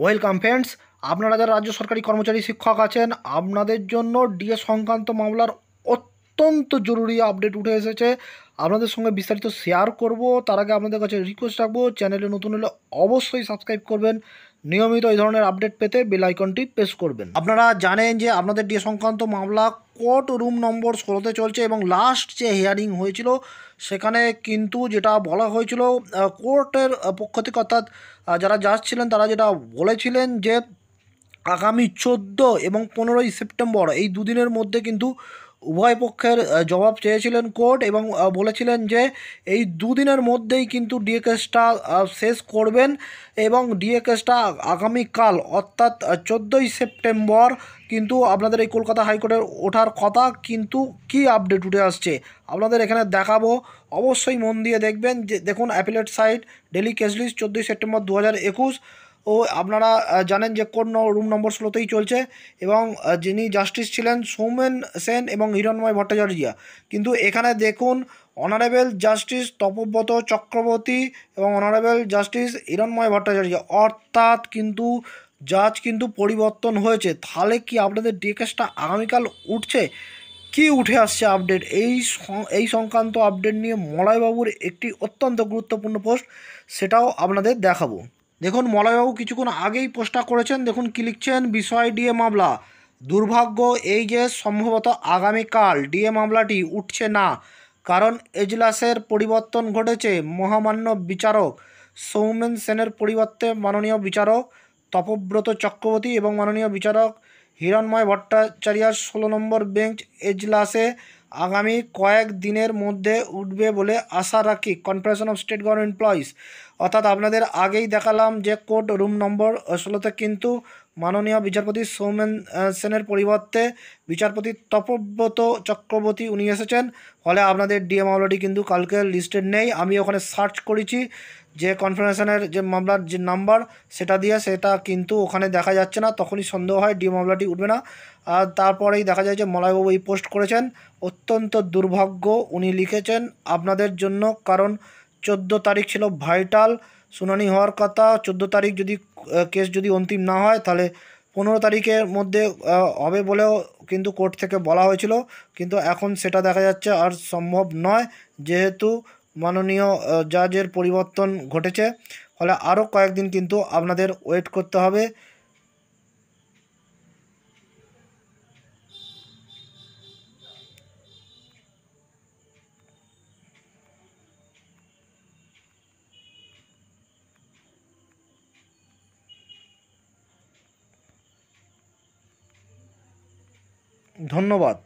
welcome friends আপনারা যারা রাজ্য সরকারি কর্মচারী শিক্ষক আছেন আপনাদের জন্য ডিএ সংক্রান্ত মামলার অত্যন্ত জরুরি আপডেট উঠে এসেছে আপনাদের সঙ্গে বিস্তারিত শেয়ার করব তার আগে আপনাদের কাছে রিকোয়েস্ট রাখবো চ্যানেলে নতুন হলে অবশ্যই সাবস্ক্রাইব করবেন নিয়মিত এই ধরনের আপডেট পেতে বেল আইকনটি প্রেস করবেন আপনারা জানেন যে আপনাদের ডিএ সংক্রান্ত মামলা কোর্ট রুম নম্বর ষোলোতে চলছে এবং লাস্ট যে হিয়ারিং হয়েছিল সেখানে কিন্তু যেটা বলা হয়েছিল কোর্টের পক্ষ থেকে অর্থাৎ যারা জাজ ছিলেন তারা যেটা বলেছিলেন যে আগামী চোদ্দো এবং পনেরোই সেপ্টেম্বর এই দুদিনের মধ্যে কিন্তু উভয় পক্ষের জবাব চেয়েছিলেন কোর্ট এবং বলেছিলেন যে এই দুদিনের মধ্যেই কিন্তু ডিএ কেসটা শেষ করবেন এবং ডিএ কেসটা আগামীকাল অর্থাৎ চোদ্দোই সেপ্টেম্বর কিন্তু আপনাদের এই কলকাতা হাইকোর্টের ওঠার কথা কিন্তু কি আপডেট উঠে আসছে আপনাদের এখানে দেখাবো অবশ্যই মন দিয়ে দেখবেন যে দেখুন অ্যাপিলেট সাইট ডেলি কেস চোদ্দোই সেপ্টেম্বর দু হাজার একুশ ও আপনারা জানেন যে কোন রুম নম্বর ষোলোতেই চলছে এবং যিনি জাস্টিস ছিলেন সৌমেন সেন এবং হিরণময় ভট্টাচার্যিয়া কিন্তু এখানে দেখুন অনারেবেল জাস্টিস তপব্রত চক্রবর্তী এবং অনারেবেল জাস্টিস হিরণময় ভট্টাচার্য অর্থাৎ কিন্তু জাজ কিন্তু পরিবর্তন হয়েছে তাহলে কি আপনাদের ডিকেসটা আগামীকাল উঠছে কি উঠে আসছে আপডেট এই এই সংক্রান্ত আপডেট নিয়ে মলয়বাবুর একটি অত্যন্ত গুরুত্বপূর্ণ পোস্ট সেটাও আপনাদের দেখাবো দেখুন মলয়বাবু কিছুক্ষণ আগেই পোস্টটা করেছেন দেখুন কি লিখছেন বিষয় ডিএ মামলা দুর্ভাগ্য এই যে সম্ভবত আগামীকাল ডিএ মামলাটি উঠছে না কারণ এজলাসের পরিবর্তন ঘটেছে মহামান্য বিচারক সৌমেন সেনের পরিবর্তে মাননীয় বিচারক তপব্রত চক্রবর্তী এবং মাননীয় বিচারক হিরণময় ভট্টাচার্যার ষোলো নম্বর বেঞ্চ এজলাসে আগামী কয়েক দিনের মধ্যে উঠবে বলে আশা রাখি confederation of state government employees অর্থাৎ আপনাদের আগেই দেখালাম যে কোর্ট রুম নম্বর ষোলোতে কিন্তু মাননীয় বিচারপতি সৌমেন সেনের পরিবর্তে বিচারপতি তপব্রত চক্রবর্তী উনি এসেছেন ফলে আপনাদের ডিএম অলরেডি কিন্তু কালকে লিস্টেড নেই আমি ওখানে সার্চ করেছি যে কনফার্মেশনের যে মামলার যে নাম্বার সেটা দিয়ে সেটা কিন্তু ওখানে দেখা যাচ্ছে না তখনই সন্দেহ হয় ডিএ মামলাটি উঠবে না আর তারপরেই দেখা যায় যে মলয়বাবু এই পোস্ট করেছেন অত্যন্ত দুর্ভাগ্য উনি লিখেছেন আপনাদের জন্য কারণ চোদ্দো তারিখ ছিল ভাইটাল শুনানি হওয়ার কথা চোদ্দো তারিখ যদি কেস যদি অন্তিম না হয় তাহলে পনেরো তারিখের মধ্যে হবে বলেও কিন্তু কোর্ট থেকে বলা হয়েছিল কিন্তু এখন সেটা দেখা যাচ্ছে আর সম্ভব নয় যেহেতু মাননীয় জাজের পরিবর্তন ঘটেছে ফলে আরও কয়েকদিন কিন্তু আপনাদের ওয়েট করতে হবে ধন্যবাদ